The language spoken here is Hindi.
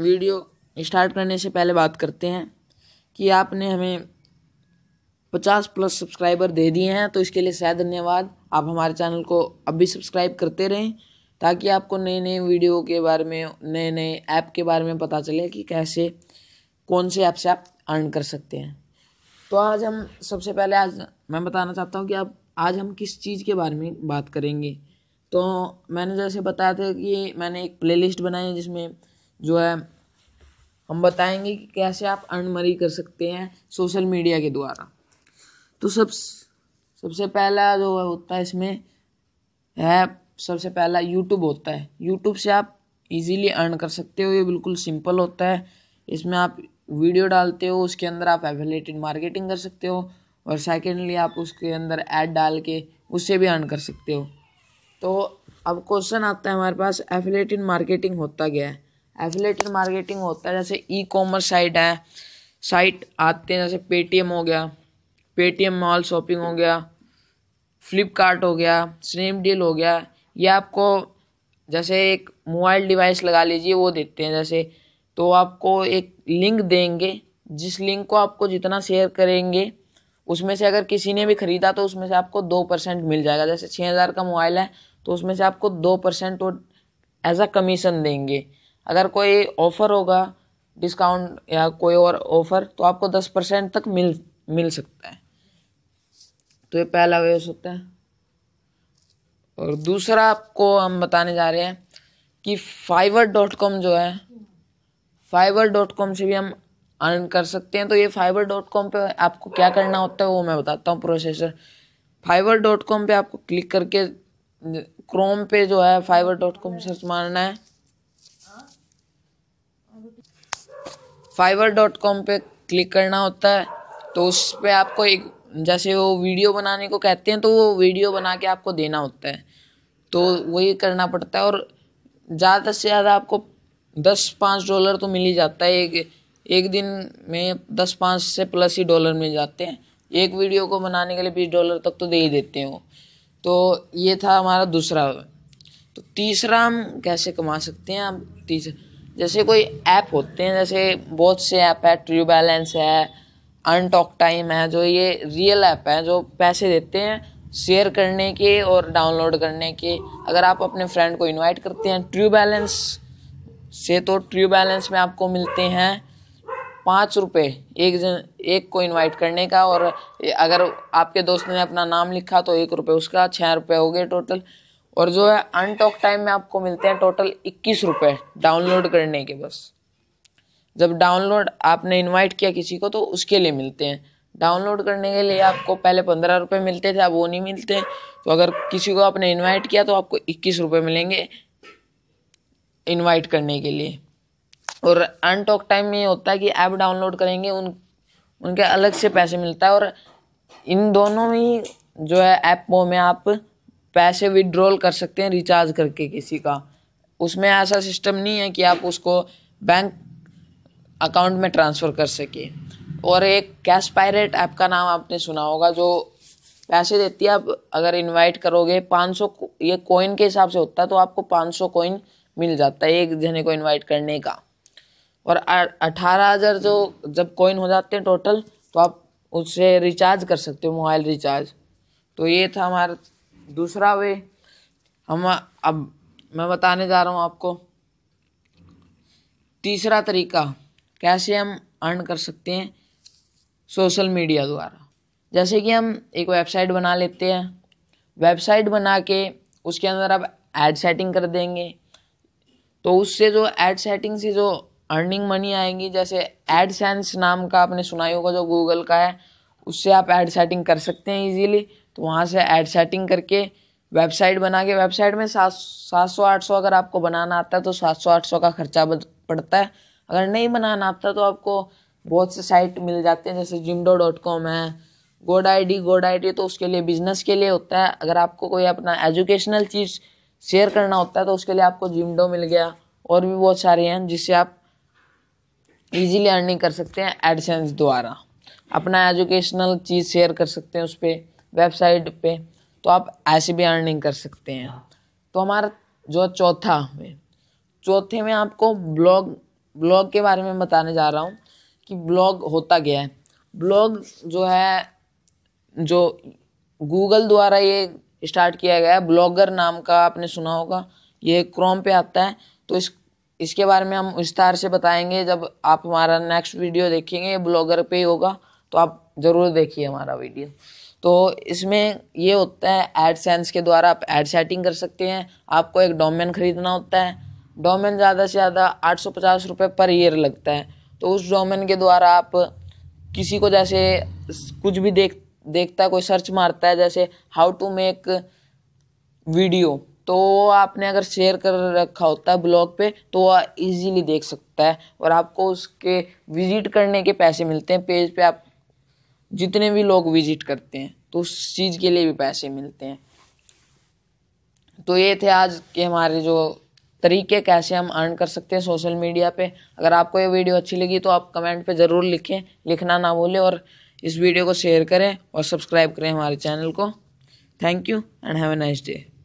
वीडियो स्टार्ट करने से पहले बात करते हैं कि आपने हमें पचास प्लस सब्सक्राइबर दे दिए हैं तो इसके लिए शायद धन्यवाद आप हमारे चैनल को अब भी सब्सक्राइब करते रहें ताकि आपको नए नए वीडियो के बारे में नए नए ऐप के बारे में पता चले कि कैसे कौन से ऐप से आप अर्न कर सकते हैं तो आज हम सबसे पहले आज मैं बताना चाहता हूँ कि आप आज हम किस चीज़ के बारे में बात करेंगे तो मैंने जैसे बताया था कि मैंने एक प्लेलिस्ट बनाई है जिसमें जो है हम बताएंगे कि कैसे आप अर्न मनी कर सकते हैं सोशल मीडिया के द्वारा तो सब सबसे पहला जो होता है इसमें है सबसे पहला यूट्यूब होता है यूट्यूब से आप इजीली अर्न कर सकते हो ये बिल्कुल सिंपल होता है इसमें आप वीडियो डालते हो उसके अंदर आप एफिलेटेड मार्केटिंग कर सकते हो और सेकेंडली आप उसके अंदर ऐड डाल के उससे भी अर्न कर सकते हो तो अब क्वेश्चन आता है हमारे पास एफिलेटेड मार्केटिंग होता गया है एफिलेटर मार्केटिंग होता है जैसे ई कॉमर्स साइट है साइट आते हैं जैसे पेटीएम हो गया पेटीएम मॉल शॉपिंग हो गया फ्लिपकार्ट हो गया स्नैपडील हो गया ये आपको जैसे एक मोबाइल डिवाइस लगा लीजिए वो देते हैं जैसे तो आपको एक लिंक देंगे जिस लिंक को आपको जितना शेयर करेंगे उसमें से अगर किसी ने भी खरीदा तो उसमें से आपको दो परसेंट मिल जाएगा जैसे छः हज़ार का मोबाइल है तो उसमें से आपको दो परसेंट वो एज अ कमीशन देंगे अगर कोई ऑफ़र होगा डिस्काउंट या कोई और ऑफ़र तो आपको दस परसेंट तक मिल मिल सकता है तो ये पहला वे हो सकता है और दूसरा आपको हम बताने जा रहे हैं कि फाइवर डॉट कॉम जो है फाइवर डॉट कॉम से भी हम अर्न कर सकते हैं तो ये फाइवर डॉट कॉम पर आपको क्या करना होता है वो मैं बताता हूँ प्रोसेसर फाइवर डॉट कॉम पर आपको क्लिक करके क्रोम पे जो है फाइवर डॉट कॉम सर्च मारना है फाइवर डॉट कॉम पर क्लिक करना होता है तो उस पर आपको एक जैसे वो वीडियो बनाने को कहते हैं तो वो वीडियो बना के आपको देना होता है तो वही करना पड़ता है और ज़्यादा से ज़्यादा आपको दस पाँच डॉलर तो मिल ही जाता है एक एक दिन में दस पाँच से प्लस ही डॉलर मिल जाते हैं एक वीडियो को बनाने के लिए बीस डॉलर तक तो दे ही देते हैं वो तो ये था हमारा दूसरा तो तीसरा हम कैसे कमा सकते हैं आप तीसरा जैसे कोई ऐप होते हैं जैसे बहुत से ऐप है ट्रू बैलेंस है अनटॉक टाइम है जो ये रियल ऐप है जो पैसे देते हैं शेयर करने के और डाउनलोड करने के अगर आप अपने फ्रेंड को इनवाइट करते हैं ट्रू बैलेंस से तो ट्रू बैलेंस में आपको मिलते हैं पाँच रुपये एक जन एक को इनवाइट करने का और अगर आपके दोस्त ने अपना नाम लिखा तो एक रुपये उसका छः रुपये हो गए टोटल और जो है अनटॉक टाइम में आपको मिलते हैं टोटल इक्कीस रुपये डाउनलोड करने के बस जब डाउनलोड आपने इनवाइट किया किसी को तो उसके लिए मिलते हैं डाउनलोड करने के लिए आपको पहले पंद्रह रुपये मिलते थे अब वो नहीं मिलते तो अगर किसी को आपने इनवाइट किया तो आपको इक्कीस रुपये मिलेंगे इनवाइट करने के लिए और अनटॉक टाइम में ये होता है कि ऐप डाउनलोड करेंगे उन उनके अलग से पैसे मिलता है और इन दोनों ही जो है ऐपों में आप पैसे विड्रॉल कर सकते हैं रिचार्ज करके किसी का उसमें ऐसा सिस्टम नहीं है कि आप उसको बैंक अकाउंट में ट्रांसफ़र कर सके और एक कैश पायरेट ऐप का नाम आपने सुना होगा जो पैसे देती है आप अगर इनवाइट करोगे 500 ये कोइन के हिसाब से होता है तो आपको 500 कोइन मिल जाता है एक जने को इनवाइट करने का और अठारह हज़ार जो जब कोइन हो जाते हैं टोटल तो आप उससे रिचार्ज कर सकते हो मोबाइल रिचार्ज तो ये था हमारा दूसरा वे हम अब मैं बताने जा रहा हूँ आपको तीसरा तरीका कैसे हम अर्न कर सकते हैं सोशल मीडिया द्वारा जैसे कि हम एक वेबसाइट बना लेते हैं वेबसाइट बना के उसके अंदर आप एड सेटिंग कर देंगे तो उससे जो ऐड सेटिंग से जो अर्निंग मनी आएंगी जैसे एडसेंस नाम का आपने सुना ही होगा जो गूगल का है उससे आप एड सेटिंग कर सकते हैं इजीली तो वहाँ से एड सेटिंग करके वेबसाइट बना के वेबसाइट में सात सात सौ आठ सौ अगर आपको बनाना आता है तो सात सौ आठ सौ का खर्चा पड़ता है अगर नहीं बनाना आता तो आपको बहुत से साइट मिल जाते हैं जैसे जिमडो डॉट कॉम है गोड आई डी गोड आई डी तो उसके लिए बिजनेस के लिए होता है अगर आपको कोई अपना एजुकेशनल चीज़ शेयर करना होता है तो उसके लिए आपको जिमडो मिल गया और भी बहुत सारे हैं जिससे आप इजीली अर्निंग कर सकते हैं एडसेंस द्वारा अपना एजुकेशनल चीज़ शेयर कर सकते हैं उस पर वेबसाइट पे तो आप ऐसे भी अर्निंग कर सकते हैं हाँ। तो हमारा जो चौथा में चौथे में आपको ब्लॉग ब्लॉग के बारे में बताने जा रहा हूँ कि ब्लॉग होता क्या है ब्लॉग जो है जो गूगल द्वारा ये स्टार्ट किया गया है ब्लॉगर नाम का आपने सुना होगा ये क्रोम पे आता है तो इस इसके बारे में हम विस्तार से बताएंगे जब आप हमारा नेक्स्ट वीडियो देखेंगे ब्लॉगर पे ही होगा तो आप ज़रूर देखिए हमारा वीडियो तो इसमें ये होता है एडसेंस के द्वारा आप एड सेटिंग कर सकते हैं आपको एक डोमेन ख़रीदना होता है डोमेन ज़्यादा से ज़्यादा आठ सौ पचास रुपये पर ईयर लगता है तो उस डोमेन के द्वारा आप किसी को जैसे कुछ भी देख देखता है कोई सर्च मारता है जैसे हाउ टू मेक वीडियो तो आपने अगर शेयर कर रखा होता है ब्लॉग पे तो वह ईजीली देख सकता है और आपको उसके विजिट करने के पैसे मिलते हैं पेज पे आप जितने भी लोग विजिट करते हैं तो उस चीज़ के लिए भी पैसे मिलते हैं तो ये थे आज के हमारे जो तरीके कैसे हम अर्न कर सकते हैं सोशल मीडिया पे अगर आपको ये वीडियो अच्छी लगी तो आप कमेंट पे ज़रूर लिखें लिखना ना भूलें और इस वीडियो को शेयर करें और सब्सक्राइब करें हमारे चैनल को thank you and have a nice day